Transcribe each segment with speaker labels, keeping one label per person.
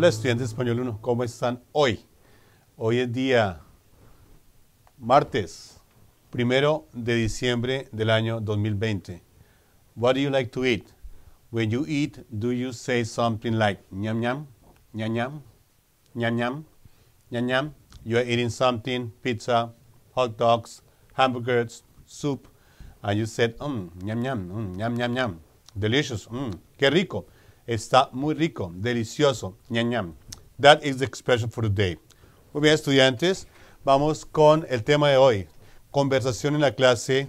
Speaker 1: Hola estudiantes español 1, ¿cómo están hoy? Hoy es día martes, primero de diciembre del año 2020. What do you like to eat? When you eat, do you say something like ñam ñam, ñam ñam, ñam ñam, You are eating something, pizza, hot dogs, hamburgers, soup, and you said, mmm, ñam ñam, mmm, ñam ñam ñam, delicious, mmm, qué rico. Está muy rico, delicioso. Ñam, ñam. That is the expression for today. Muy bien, estudiantes, vamos con el tema de hoy. Conversación en la clase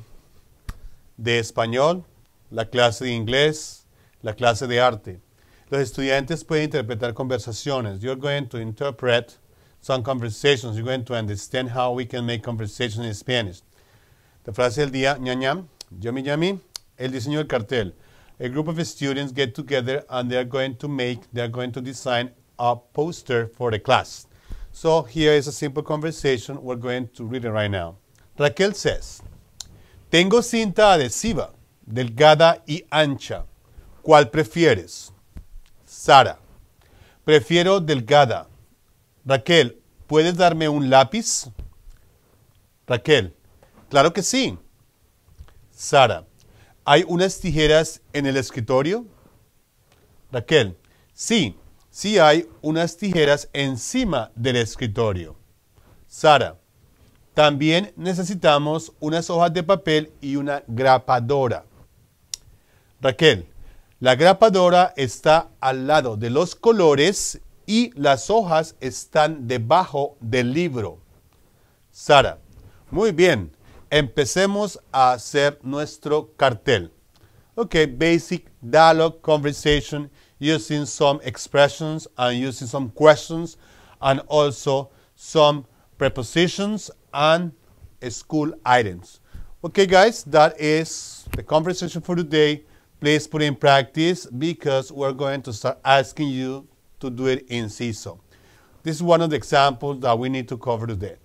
Speaker 1: de español, la clase de inglés, la clase de arte. Los estudiantes pueden interpretar conversaciones. are going to interpret some conversations. You're going to understand how we can make conversations in Spanish. La frase del día, ñam, ñam, me yummy, el diseño del cartel. a group of students get together and they're going to make, they're going to design a poster for the class. So here is a simple conversation. We're going to read it right now. Raquel says, Tengo cinta adhesiva, delgada y ancha. ¿Cuál prefieres? Sara, prefiero delgada. Raquel, ¿puedes darme un lápiz? Raquel, claro que sí. Sara, ¿Hay unas tijeras en el escritorio? Raquel, sí, sí hay unas tijeras encima del escritorio. Sara, también necesitamos unas hojas de papel y una grapadora. Raquel, la grapadora está al lado de los colores y las hojas están debajo del libro. Sara, muy bien. empecemos a hacer nuestro cartel. Okay, basic dialogue conversation using some expressions and using some questions and also some prepositions and school items. Okay, guys, that is the conversation for today. Please put in practice because we're going to start asking you to do it in CISO. This is one of the examples that we need to cover today.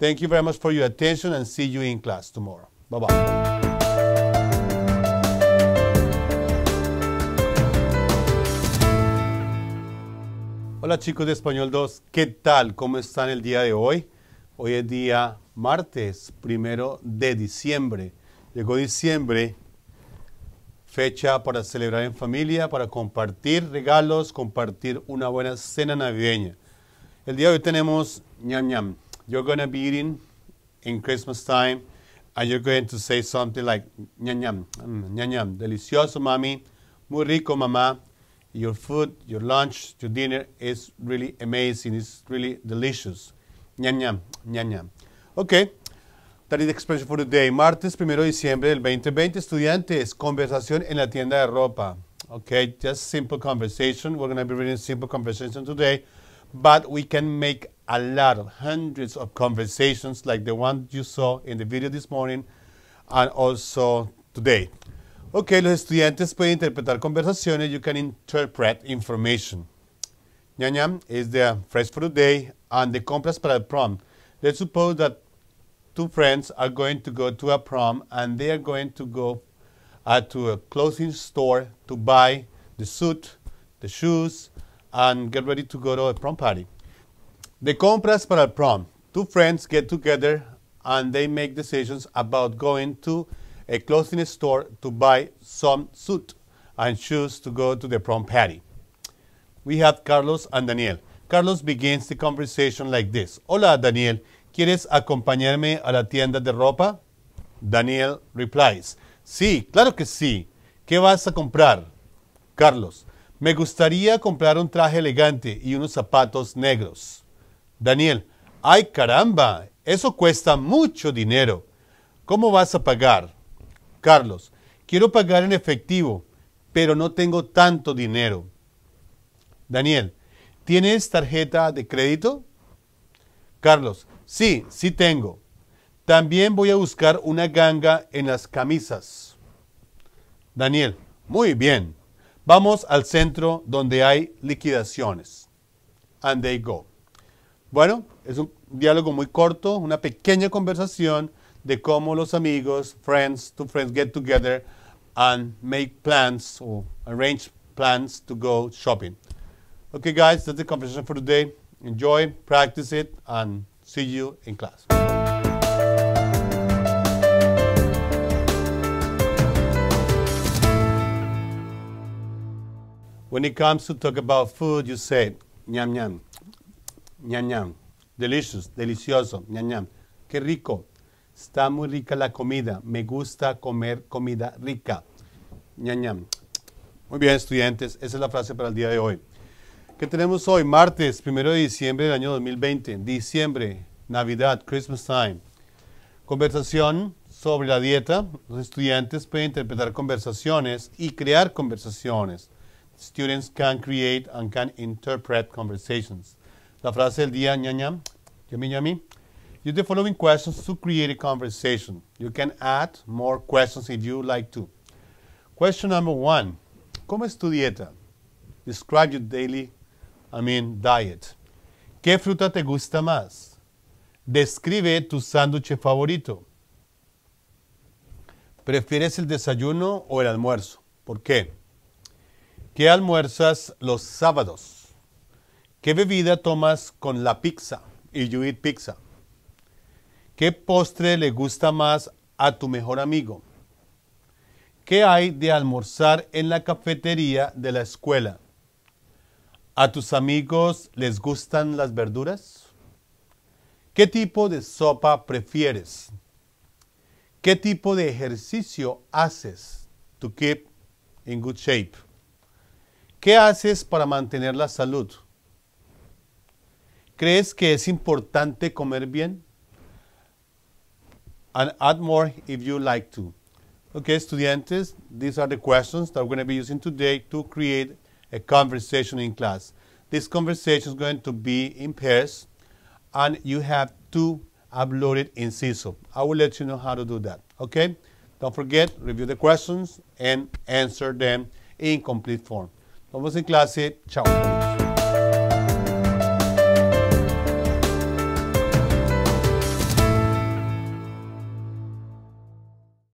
Speaker 1: Thank you very much for your attention and see you in class tomorrow. Bye-bye. Hola chicos de Español 2, ¿qué tal? ¿Cómo están el día de hoy? Hoy es día martes, primero de diciembre. Llegó diciembre, fecha para celebrar en familia, para compartir regalos, compartir una buena cena navideña. El día de hoy tenemos ñam ñam. you're going to be eating in Christmas time and you're going to say something like, ñam ñam, ñam delicioso mami, muy rico mamá. Your food, your lunch, your dinner is really amazing. It's really delicious. Ñam ñam, ñam ñam. Okay, that is the expression for today. Martes 1 de diciembre del 2020, estudiantes, conversación en la tienda de ropa. Okay, just simple conversation. We're going to be reading simple conversation today, but we can make a lot of hundreds of conversations like the one you saw in the video this morning and also today. Ok, los estudiantes pueden interpretar conversaciones. You can interpret information. Yam is the phrase for day, and the complex para el prom. Let's suppose that two friends are going to go to a prom and they are going to go uh, to a clothing store to buy the suit, the shoes, and get ready to go to a prom party. The compras para el prom. Two friends get together and they make decisions about going to a clothing store to buy some suit and shoes to go to the prom party. We have Carlos and Daniel. Carlos begins the conversation like this. Hola, Daniel. ¿Quieres acompañarme a la tienda de ropa? Daniel replies. Sí, claro que sí. ¿Qué vas a comprar? Carlos. Me gustaría comprar un traje elegante y unos zapatos negros. Daniel, ay caramba, eso cuesta mucho dinero. ¿Cómo vas a pagar? Carlos, quiero pagar en efectivo, pero no tengo tanto dinero. Daniel, ¿tienes tarjeta de crédito? Carlos, sí, sí tengo. También voy a buscar una ganga en las camisas. Daniel, muy bien. Vamos al centro donde hay liquidaciones. And they go. Bueno, es un diálogo muy corto, una pequeña conversación de cómo los amigos, friends to friends, get together and make plans or arrange plans to go shopping. Okay, guys, that's the conversation for today. Enjoy, practice it, and see you in class. When it comes to talk about food, you say, yum, yum. ñam ñam. Delicious, delicioso, ñam Qué rico. Está muy rica la comida. Me gusta comer comida rica. Ñam Muy bien, estudiantes. Esa es la frase para el día de hoy. ¿Qué tenemos hoy? Martes, primero de diciembre del año 2020. Diciembre, Navidad, Christmas time. Conversación sobre la dieta. Los estudiantes pueden interpretar conversaciones y crear conversaciones. Students can create and can interpret conversations. La frase del día, ñam, yami yami. Use the following questions to create a conversation. You can add more questions if you like to. Question number one. ¿Cómo es tu dieta? Describe your daily, I diet. ¿Qué fruta te gusta más? Describe tu sándwich favorito. ¿Prefieres el desayuno o el almuerzo? ¿Por qué? ¿Qué almuerzas los sábados? ¿Qué bebida tomas con la pizza? Y you eat pizza. ¿Qué postre le gusta más a tu mejor amigo? ¿Qué hay de almorzar en la cafetería de la escuela? ¿A tus amigos les gustan las verduras? ¿Qué tipo de sopa prefieres? ¿Qué tipo de ejercicio haces to keep in good shape? ¿Qué haces para mantener la salud? ¿Crees que es importante comer bien? And add more if you like to. Okay, estudiantes, these are the questions that we're going to be using today to create a conversation in class. This conversation is going to be in pairs, and you have to upload it in CISO. I will let you know how to do that, okay? Don't forget, review the questions and answer them in complete form. Nos vemos en clase. Chao.